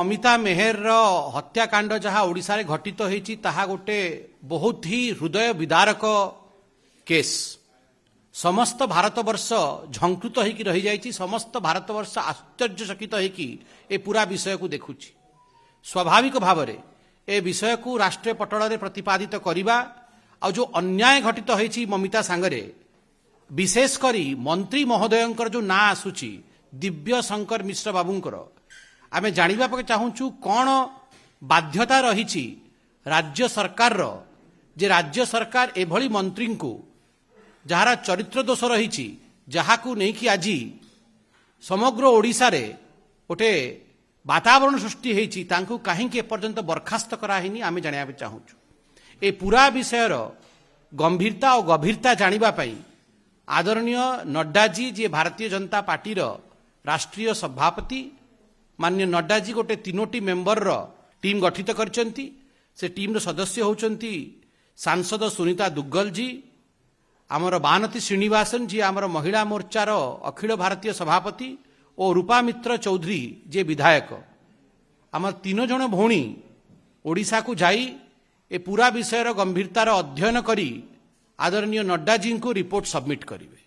ଅମିତା ମେହେରର ହତ୍ୟାକାଣ୍ଡ ଯାହା ଓଡ଼ିଶାରେ ଘଟିତ ହୋଇଛି ତାହା ଗୋଟିଏ ବହୁତ ହି ହୃଦୟ ବିଦାରକ କେସ୍ ସମସ୍ତ ଭାରତବର୍ଷ ଝଙ୍କୃତ ହୋଇକି ରହିଯାଇଛି ସମସ୍ତ ଭାରତବର୍ଷ ଆଶ୍ଚର୍ଯ୍ୟଚକିତ ହୋଇକି ଏ ପୁରା ବିଷୟକୁ ଦେଖୁଛି ସ୍ୱାଭାବିକ ଭାବରେ ଏ ବିଷୟକୁ ରାଷ୍ଟ୍ରୀୟ ପଟଳରେ ପ୍ରତିପାଦିତ କରିବା ଆଉ ଯେଉଁ ଅନ୍ୟାୟ ଘଟିତ ହୋଇଛି ମମିତା ସାଙ୍ଗରେ ବିଶେଷ କରି ମନ୍ତ୍ରୀ ମହୋଦୟଙ୍କର ଯେଉଁ ନାଁ ଆସୁଛି ଦିବ୍ୟ ଶଙ୍କର ମିଶ୍ର ବାବୁଙ୍କର ଆମେ ଜାଣିବାକୁ ଚାହୁଁଛୁ କ'ଣ ବାଧ୍ୟତା ରହିଛି ରାଜ୍ୟ ସରକାରର ଯେ ରାଜ୍ୟ ସରକାର ଏଭଳି ମନ୍ତ୍ରୀଙ୍କୁ ଯାହାର ଚରିତ୍ର ଦୋଷ ରହିଛି ଯାହାକୁ ନେଇକି ଆଜି ସମଗ୍ର ଓଡ଼ିଶାରେ ଗୋଟେ ବାତାବରଣ ସୃଷ୍ଟି ହୋଇଛି ତାଙ୍କୁ କାହିଁକି ଏପର୍ଯ୍ୟନ୍ତ ବରଖାସ୍ତ କରାହେଇନି ଆମେ ଜାଣିବାକୁ ଚାହୁଁଛୁ ଏ ପୁରା ବିଷୟର ଗମ୍ଭୀରତା ଓ ଗଭୀରତା ଜାଣିବା ପାଇଁ ଆଦରଣୀୟ ନଡ୍ଡାଜୀ ଯିଏ ଭାରତୀୟ ଜନତା ପାର୍ଟିର ରାଷ୍ଟ୍ରୀୟ ସଭାପତି ମାନ୍ୟ ନଡ୍ଡାଜୀ ଗୋଟିଏ ତିନୋଟି ମେମ୍ବରର ଟିମ୍ ଗଠିତ କରିଛନ୍ତି ସେ ଟିମ୍ର ସଦସ୍ୟ ହେଉଛନ୍ତି ସାଂସଦ ସୁନିତା ଦୁଗଲଜୀ ଆମର ବାନତୀ ଶ୍ରୀନିବାସନ ଯିଏ ଆମର ମହିଳା ମୋର୍ଚ୍ଚାର ଅଖିଳ ଭାରତୀୟ ସଭାପତି ଓ ରୂପା ମିତ୍ର ଚୌଧୁରୀ ଯିଏ ବିଧାୟକ ଆମର ତିନି ଜଣ ଭଉଣୀ ଓଡ଼ିଶାକୁ ଯାଇ ଏ ପୁରା ବିଷୟର ଗମ୍ଭୀରତାର ଅଧ୍ୟୟନ କରି ଆଦରଣୀୟ ନଡ୍ଡାଜୀଙ୍କୁ ରିପୋର୍ଟ ସବମିଟ୍ କରିବେ